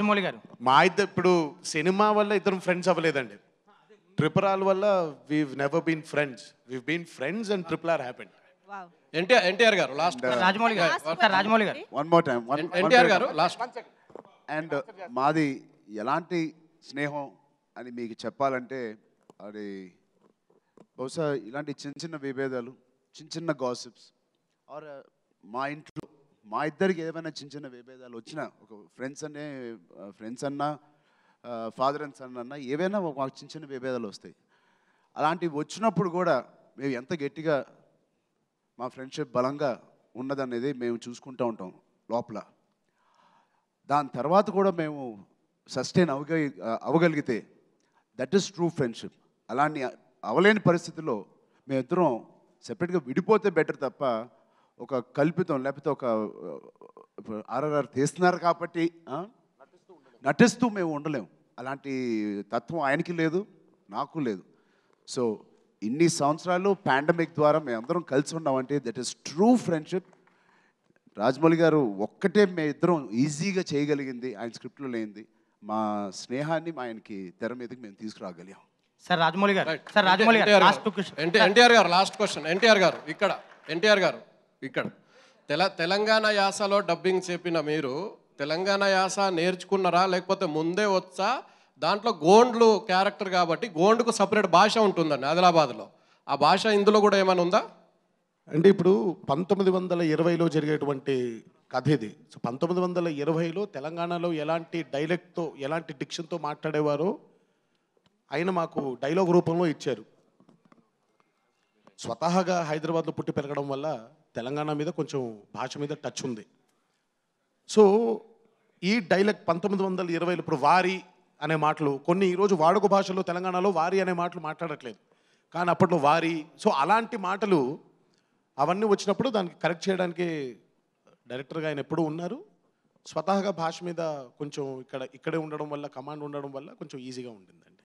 రాజమౌళి గారు మా ఇద్దరు ఇప్పుడు సినిమా వల్ల ఇద్దరం ఫ్రెండ్స్ అవ్వలేదండి ట్రిపుల్ ఆర్ వల్ల we never been friends we been friends and triple R happened NTR garu last uh, Rajamouli గారు రాజమౌళి గారు one more time NTR garu last and uh, మాది ఎలాంటి స్నేహం అని మీకు చెప్పాలంటే అది బహుశా ఇలాంటి చిన్న చిన్న విభేదాలు చిన్న చిన్న గాసిప్స్ ఆర్ uh, మా ఇంట్లో మా ఇద్దరికి ఏమైనా చిన్న చిన్న విభేదాలు వచ్చినా ఒక ఫ్రెండ్స్ అనే ఫ్రెండ్స్ అన్నా ఫాదర్ అండ్ సన్ అన్నా ఏవైనా మాకు చిన్న చిన్న విభేదాలు వస్తాయి అలాంటివి వచ్చినప్పుడు కూడా మేము ఎంత గట్టిగా మా ఫ్రెండ్షిప్ బలంగా ఉన్నదనేది మేము చూసుకుంటూ ఉంటాం లోపల దాని తర్వాత కూడా మేము సస్టైన్ అవగ అవగలిగితే దట్ ఈస్ ట్రూ ఫ్రెండ్షిప్ అలాంటి అవలేని పరిస్థితుల్లో మేమిద్దరం సెపరేట్గా విడిపోతే బెటర్ తప్ప ఒక కల్పితం లేకపోతే ఒక ఆర్ఆర్ఆర్ తీస్తున్నారు కాబట్టి నటిస్తూ మేము ఉండలేము అలాంటి తత్వం ఆయనకి లేదు నాకు లేదు సో ఇన్ని సంవత్సరాలు పాండమిక్ ద్వారా మేమందరం కలిసి ఉన్నామంటే that is true friendship Rajamouli garu ఒక్కటే మే ఇద్దరం ఈజీగా చేయగలిగింది ఆయన స్క్రిప్ట్లో లేనిది మా స్నేహాన్ని మా ఆయనకి తెర మీదకి మేము తీసుకురాగలిగాం సార్ రాజమౌళి గారు సార్ రాజమౌళి గారు ఎన్టీఆర్ గారు లాస్ట్ క్వశ్చన్ ఎన్టీఆర్ గారు ఇక్కడ ఎన్టీఆర్ గారు ఇక్కడ తెల తెలంగాణ యాసలో డబ్బింగ్ చెప్పిన మీరు తెలంగాణ యాస నేర్చుకున్నారా లేకపోతే ముందే వచ్చా దాంట్లో గోండ్లు క్యారెక్టర్ కాబట్టి గోండ్కు సపరేట్ భాష ఉంటుందండి ఆదిలాబాద్లో ఆ భాష ఇందులో కూడా ఏమైనా ఉందా అంటే ఇప్పుడు పంతొమ్మిది వందల ఇరవైలో జరిగేటువంటి కథ ఇది సో పంతొమ్మిది వందల ఇరవైలో తెలంగాణలో ఎలాంటి డైలెక్ట్తో ఎలాంటి డిక్షన్తో మాట్లాడేవారో ఆయన మాకు డైలాగ్ రూపంలో ఇచ్చారు స్వతహాగా హైదరాబాద్లో పుట్టి పెరగడం వల్ల తెలంగాణ మీద కొంచెం భాష మీద టచ్ ఉంది సో ఈ డైలెక్ట్ పంతొమ్మిది వందల ఇరవై ఇప్పుడు వారి అనే మాటలు కొన్ని ఈరోజు వాడుక భాషలో తెలంగాణలో వారి అనే మాటలు మాట్లాడట్లేదు కానీ అప్పట్లో వారి సో అలాంటి మాటలు అవన్నీ వచ్చినప్పుడు దానికి కరెక్ట్ చేయడానికి డైరెక్టర్గా ఆయన ఎప్పుడూ ఉన్నారు స్వతహాగా భాష మీద కొంచెం ఇక్కడ ఇక్కడే ఉండడం వల్ల కమాండ్ ఉండడం వల్ల కొంచెం ఈజీగా ఉండిందండి